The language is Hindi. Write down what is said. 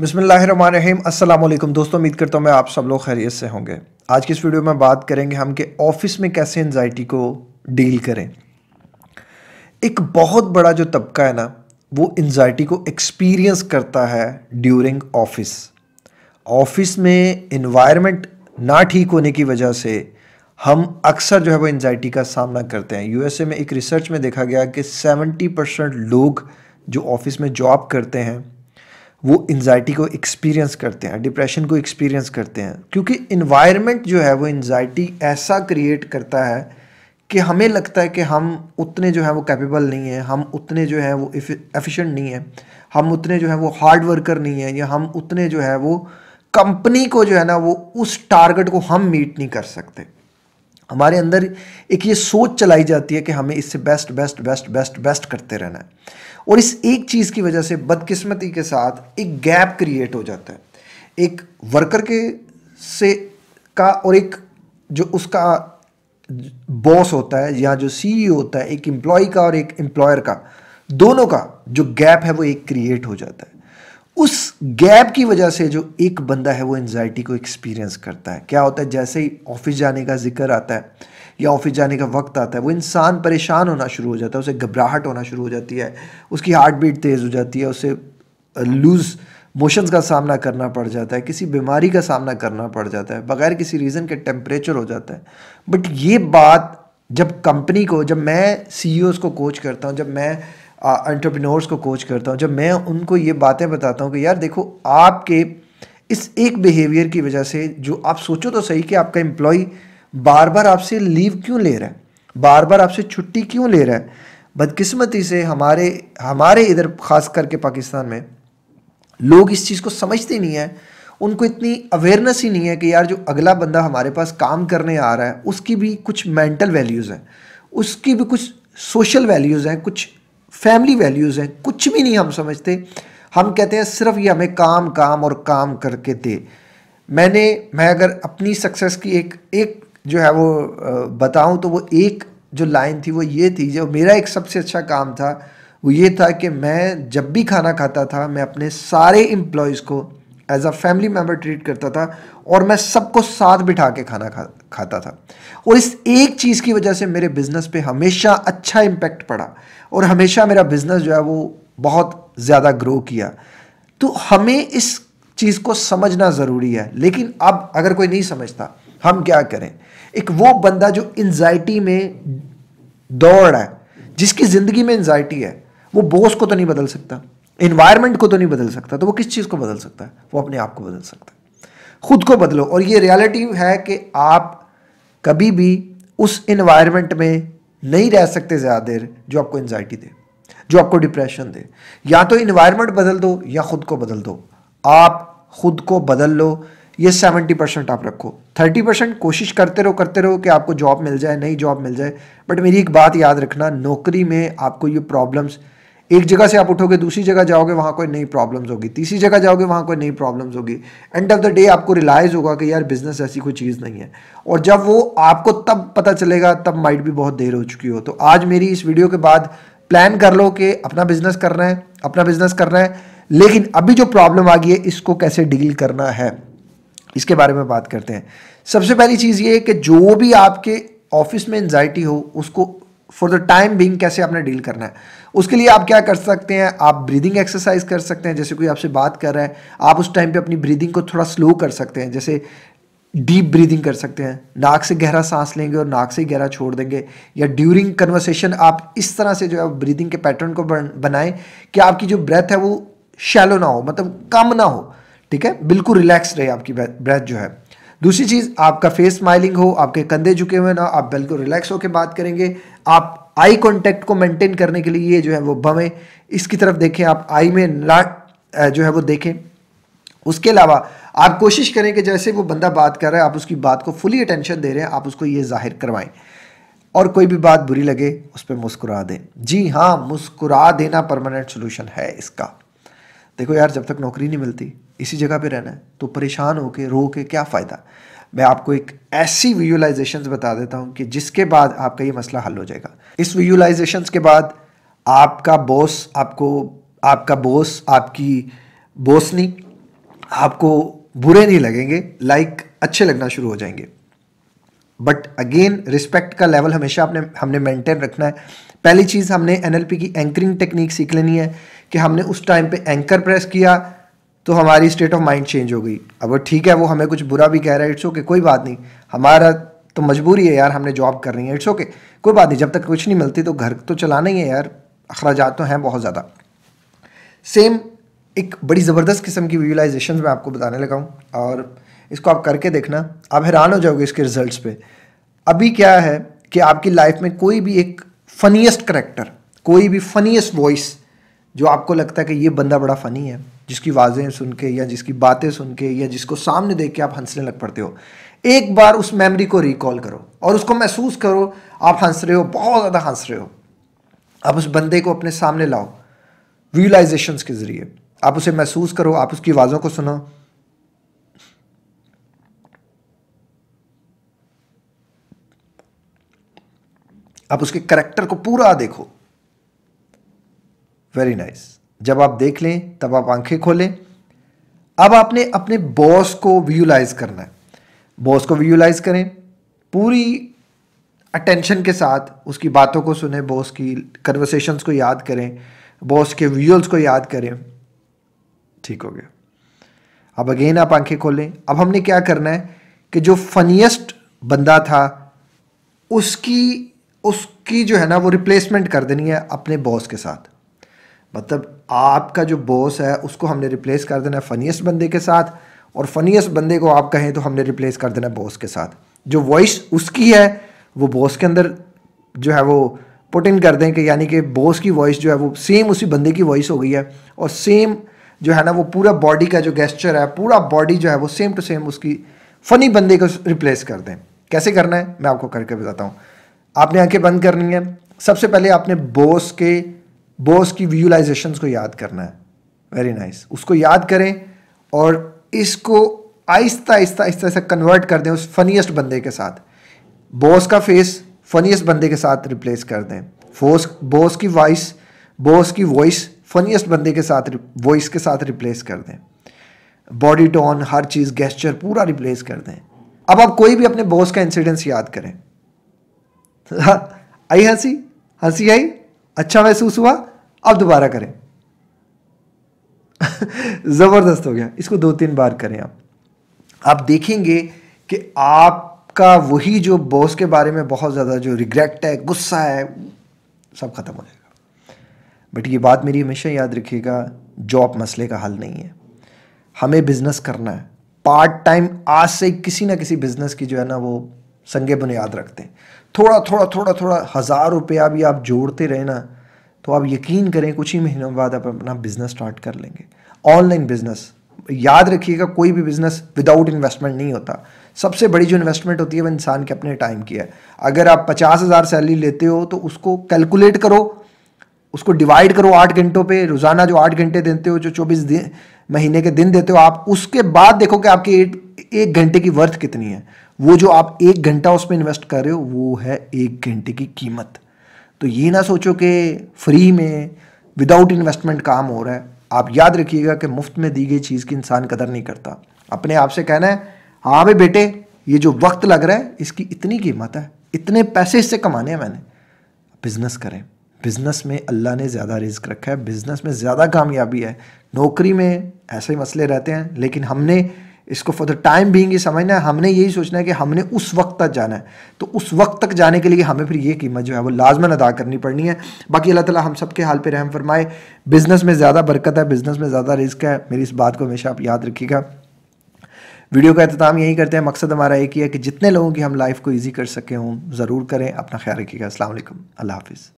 बसमीम अल्लाम दोस्तों उम्मीद करता हूँ मैं आप सब लोग खैरियत से होंगे आज की इस वीडियो में बात करेंगे हम कि ऑफिस में कैसे एनजाइटी को डील करें एक बहुत बड़ा जो तबका है ना वो एनजाइटी को एक्सपीरियंस करता है ड्यूरिंग ऑफिस ऑफिस में इन्वायरमेंट ना ठीक होने की वजह से हम अक्सर जो है वो एनजाइटी का सामना करते हैं यूएसए में एक रिसर्च में देखा गया कि 70 परसेंट लोग जो ऑफिस में जॉब करते हैं वो एनजाइटी को एक्सपीरियंस करते हैं डिप्रेशन को एक्सपीरियंस करते हैं क्योंकि इन्वायरमेंट जो है वो एनजाइटी ऐसा क्रिएट करता है कि हमें लगता है कि हम उतने जो हैं वो कैपेबल नहीं हैं हम उतने जो हैं वो एफिशिएंट नहीं हैं हम उतने जो हैं वो हार्ड वर्कर नहीं हैं या हम उतने जो है वो कंपनी को जो है ना वो उस टारगेट को हम मीट नहीं कर सकते हमारे अंदर एक ये सोच चलाई जाती है कि हमें इससे best best best best best करते रहना है और इस एक चीज़ की वजह से बदकिस्मती के साथ एक गैप क्रिएट हो जाता है एक वर्कर के से का और एक जो उसका बॉस होता है या जो सीईओ होता है एक एम्प्लॉय का और एक एम्प्लॉयर का दोनों का जो गैप है वो एक क्रिएट हो जाता है उस गैप की वजह से जो एक बंदा है वो एनजाइटी को एक्सपीरियंस करता है क्या होता है जैसे ही ऑफिस जाने का जिक्र आता है या ऑफिस जाने का वक्त आता है वो इंसान परेशान होना शुरू हो जाता है उसे घबराहट होना शुरू हो जाती है उसकी हार्ट बीट तेज़ हो जाती है उसे लूज़ uh, मोशंस का सामना करना पड़ जाता है किसी बीमारी का सामना करना पड़ जाता है बगैर किसी रीज़न के टेम्परेचर हो जाता है बट ये बात जब कंपनी को जब मैं सी e को कोच करता हूँ जब मैं एंटरप्रेन्योर्स को कोच करता हूँ जब मैं उनको ये बातें बताता हूँ कि यार देखो आपके इस एक बिहेवियर की वजह से जो आप सोचो तो सही कि आपका एम्प्लॉय बार बार आपसे लीव क्यों ले रहा है बार बार आपसे छुट्टी क्यों ले रहा है बदकिस्मती से हमारे हमारे इधर ख़ास करके पाकिस्तान में लोग इस चीज़ को समझते नहीं हैं उनको इतनी अवेयरनेस ही नहीं है कि यार जो अगला बंदा हमारे पास काम करने आ रहा है उसकी भी कुछ मेंटल वैल्यूज़ हैं उसकी भी कुछ सोशल वैल्यूज़ हैं कुछ फैमिली वैल्यूज़ हैं कुछ भी नहीं हम समझते हम कहते हैं सिर्फ ये हमें काम काम और काम करके दे मैंने मैं अगर अपनी सक्सेस की एक एक जो है वो बताऊं तो वो एक जो लाइन थी वो ये थी जो मेरा एक सबसे अच्छा काम था वो ये था कि मैं जब भी खाना खाता था मैं अपने सारे एम्प्लॉयज़ को as a family member treat करता था और मैं सबको साथ बिठा के खाना खा खाता था और इस एक चीज़ की वजह से मेरे बिज़नेस पे हमेशा अच्छा इम्पैक्ट पड़ा और हमेशा मेरा बिज़नेस जो है वो बहुत ज़्यादा ग्रो किया तो हमें इस चीज़ को समझना ज़रूरी है लेकिन अब अगर कोई नहीं समझता हम क्या करें एक वो बंदा जो एनजाइटी में दौड़ है जिसकी ज़िंदगी में एनजाइटी है वो बॉस को तो नहीं बदल सकता इन्वायरमेंट को तो नहीं बदल सकता तो वो किस चीज़ को बदल सकता है वो अपने आप को बदल सकता है खुद को बदलो और ये रियलिटी है कि आप कभी भी उस इन्वायरमेंट में नहीं रह सकते ज़्यादा देर जो आपको एनजाइटी दे जो आपको डिप्रेशन दे या तो इन्वायरमेंट बदल दो या ख़ुद को बदल दो आप खुद को बदल लो ये सेवेंटी परसेंट आप रखो थर्टी परसेंट कोशिश करते रहो करते रहो कि आपको जॉब मिल जाए नई जॉब मिल जाए बट मेरी एक बात याद रखना नौकरी में आपको ये प्रॉब्लम्स एक जगह से आप उठोगे दूसरी जगह जाओगे वहाँ कोई नई प्रॉब्लम्स होगी तीसरी जगह जाओगे वहाँ कोई नई प्रॉब्लम्स होगी एंड ऑफ द डे आपको रिलाइज़ होगा कि यार बिज़नेस ऐसी कोई चीज़ नहीं है और जब वो आपको तब पता चलेगा तब माइट भी बहुत देर हो चुकी हो तो आज मेरी इस वीडियो के बाद प्लान कर लो कि अपना बिज़नेस करना है अपना बिज़नेस करना है लेकिन अभी जो प्रॉब्लम आ गई है इसको कैसे डील करना है इसके बारे में बात करते हैं सबसे पहली चीज़ ये कि जो भी आपके ऑफिस में एनजाइटी हो उसको फॉर द टाइम बींग कैसे आपने डील करना है उसके लिए आप क्या कर सकते हैं आप ब्रीदिंग एक्सरसाइज कर सकते हैं जैसे कोई आपसे बात कर रहा है आप उस टाइम पे अपनी ब्रीदिंग को थोड़ा स्लो कर सकते हैं जैसे डीप ब्रीदिंग कर सकते हैं नाक से गहरा सांस लेंगे और नाक से गहरा छोड़ देंगे या ड्यूरिंग कन्वर्सेशन आप इस तरह से जो है ब्रीदिंग के पैटर्न को बनाएं कि आपकी जो ब्रेथ है वो शैलो ना हो मतलब कम ना हो ठीक है बिल्कुल रिलैक्स रहे आपकी ब्रेथ जो है दूसरी चीज़ आपका फेस स्माइलिंग हो आपके कंधे झुके हुए ना आप बिल्कुल रिलैक्स होकर बात करेंगे आप आई कॉन्टैक्ट को मेंटेन करने के लिए ये जो है वो भवें इसकी तरफ देखें आप आई में ना जो है वो देखें उसके अलावा आप कोशिश करें कि जैसे वो बंदा बात कर रहा है आप उसकी बात को फुली अटेंशन दे रहे हैं आप उसको ये जाहिर करवाएं और कोई भी बात बुरी लगे उस पर मुस्कुरा दें जी हाँ मुस्कुरा देना परमानेंट सोल्यूशन है इसका देखो यार जब तक नौकरी नहीं मिलती इसी जगह पे रहना है तो परेशान होके रो के क्या फ़ायदा मैं आपको एक ऐसी विजुअलाइजेशंस बता देता हूँ कि जिसके बाद आपका ये मसला हल हो जाएगा इस विजुअलाइजेशंस के बाद आपका बॉस आपको आपका बॉस आपकी बोसनी आपको बुरे नहीं लगेंगे लाइक अच्छे लगना शुरू हो जाएंगे बट अगेन रिस्पेक्ट का लेवल हमेशा आपने हमने मेंटेन रखना है पहली चीज़ हमने एनएलपी की एंकरिंग टेक्निक सीख लेनी है कि हमने उस टाइम पे एंकर प्रेस किया तो हमारी स्टेट ऑफ माइंड चेंज हो गई अब ठीक है वो हमें कुछ बुरा भी कह रहा है इट्स ओके कोई बात नहीं हमारा तो मजबूरी है यार हमने जॉब करनी है इट्स ओके कोई बात नहीं जब तक कुछ नहीं मिलती तो घर तो चलाना ही है यार अखराज तो हैं बहुत ज़्यादा सेम एक बड़ी ज़बरदस्त किस्म की विजुलाइजेशन मैं आपको बताने लगा हूँ और इसको आप करके देखना आप हैरान हो जाओगे इसके रिजल्ट्स पे अभी क्या है कि आपकी लाइफ में कोई भी एक फनीस्ट करेक्टर कोई भी फनीस्ट वॉइस जो आपको लगता है कि ये बंदा बड़ा फ़नी है जिसकी आवाज़ें सुन के या जिसकी बातें सुन के या जिसको सामने देख के आप हंसने लग पड़ते हो एक बार उस मेमोरी को रिकॉल करो और उसको महसूस करो आप हंस रहे हो बहुत ज़्यादा हंस रहे हो आप उस बंदे को अपने सामने लाओ रियलाइजेशन के ज़रिए आप उसे महसूस करो आप उसकी आवाज़ों को सुनो आप उसके करेक्टर को पूरा देखो वेरी नाइस nice. जब आप देख लें तब आप आंखें खोलें अब आपने अपने बॉस को विजुलाइज करना है बॉस को विजुलाइज करें पूरी अटेंशन के साथ उसकी बातों को सुने बॉस की कन्वर्सेशंस को याद करें बॉस के व्यूअल्स को याद करें ठीक हो गया अब अगेन आप आंखें खोलें अब हमने क्या करना है कि जो फनीस्ट बंदा था उसकी उसकी जो है ना वो रिप्लेसमेंट कर देनी है अपने बॉस के साथ मतलब आपका जो बॉस है उसको हमने रिप्लेस कर देना है फनीस्ट बंदे के साथ और फनीस्ट बंदे को आप कहें तो हमने रिप्लेस कर देना है बॉस के साथ जो वॉइस उसकी है वो बॉस के अंदर जो है वो पुट इन कर दें कि यानी कि बॉस की वॉइस जो है वो सेम उसी बंदे की वॉइस हो गई है और सेम जो है ना वो पूरा बॉडी का जो गेस्चर है पूरा बॉडी जो है वो सेम टू सेम उसकी फ़नी बंदे को रिप्लेस कर दें कैसे करना है मैं आपको करके बताता हूँ आपने आंखें बंद करनी है सबसे पहले आपने बॉस के बॉस की विजुलाइजेशन को याद करना है वेरी नाइस nice. उसको याद करें और इसको आहिस्ता आहिस्ता आहिस्ता आहिस्ता कन्वर्ट कर दें उस फनीस्ट बंदे के साथ बॉस का फेस फनीस्ट बंदे के साथ रिप्लेस कर दें फोस बॉस की वॉइस बॉस की वॉइस फनीस्ट बंदे के साथ वॉइस के साथ रिप्लेस कर दें बॉडी टोन हर चीज़ गेस्चर पूरा रिप्लेस कर दें अब आप कोई भी अपने बॉस का इंसिडेंस याद करें हाँ, आई हंसी हंसी आई अच्छा महसूस हुआ अब दोबारा करें ज़बरदस्त हो गया इसको दो तीन बार करें आप आप देखेंगे कि आपका वही जो बॉस के बारे में बहुत ज़्यादा जो रिग्रेट है गुस्सा है सब ख़त्म हो जाएगा बट ये बात मेरी हमेशा याद रखिएगा जॉब मसले का हल नहीं है हमें बिज़नेस करना है पार्ट टाइम आज से किसी ना किसी बिज़नेस की जो है ना वो संगे बुनियाद रखते हैं थोड़ा थोड़ा थोड़ा थोड़ा हज़ार रुपया भी आप जोड़ते रहे ना तो आप यकीन करें कुछ ही महीनों बाद आप अपना बिज़नेस स्टार्ट कर लेंगे ऑनलाइन बिज़नेस याद रखिएगा कोई भी बिज़नेस विदाउट इन्वेस्टमेंट नहीं होता सबसे बड़ी जो इन्वेस्टमेंट होती है वह इंसान के अपने टाइम की है अगर आप पचास हज़ार सैलरी लेते हो तो उसको कैलकुलेट करो उसको डिवाइड करो आठ घंटों पे रोज़ाना जो आठ घंटे देते हो जो चौबीस दिन महीने के दिन देते हो आप उसके बाद देखो कि आपकी एक एक घंटे की वर्थ कितनी है वो जो आप एक घंटा उसमें इन्वेस्ट कर रहे हो वो है एक घंटे की कीमत तो ये ना सोचो कि फ्री में विदाउट इन्वेस्टमेंट काम हो रहा है आप याद रखिएगा कि मुफ्त में दी गई चीज़ की इंसान कदर नहीं करता अपने आप से कहना है हाँ भाई बेटे ये जो वक्त लग रहा है इसकी इतनी कीमत है इतने पैसे इससे कमाने हैं मैंने बिज़नेस करें बिज़नेस में अल्लाह ने ज़्यादा रिस्क रखा है बिज़नेस में ज़्यादा कामयाबी है नौकरी में ऐसे ही मसले रहते हैं लेकिन हमने इसको फॉर द टाइम बींग समझना है हमने यही सोचना है कि हमने उस वक्त तक जाना है तो उस वक्त तक जाने के लिए हमें फिर ये कीमत जो है वो लाजमन अदा करनी पड़नी है बाकी अल्लाह ताला हम सब के हाल पे रहम फरमाए बिज़नेस में ज़्यादा बरकत है बिज़नेस में ज़्यादा रिस्क है मेरी इस बात को हमेशा आप याद रखिएगा वीडियो का अहतमाम यही करते हैं मकसद हमारा एक ही है कि जितने लोगों की हम लाइफ को ईजी कर सकें हों ज़रूर करें अपना ख्याल रखिएगा असल अल्लाह हाफिज़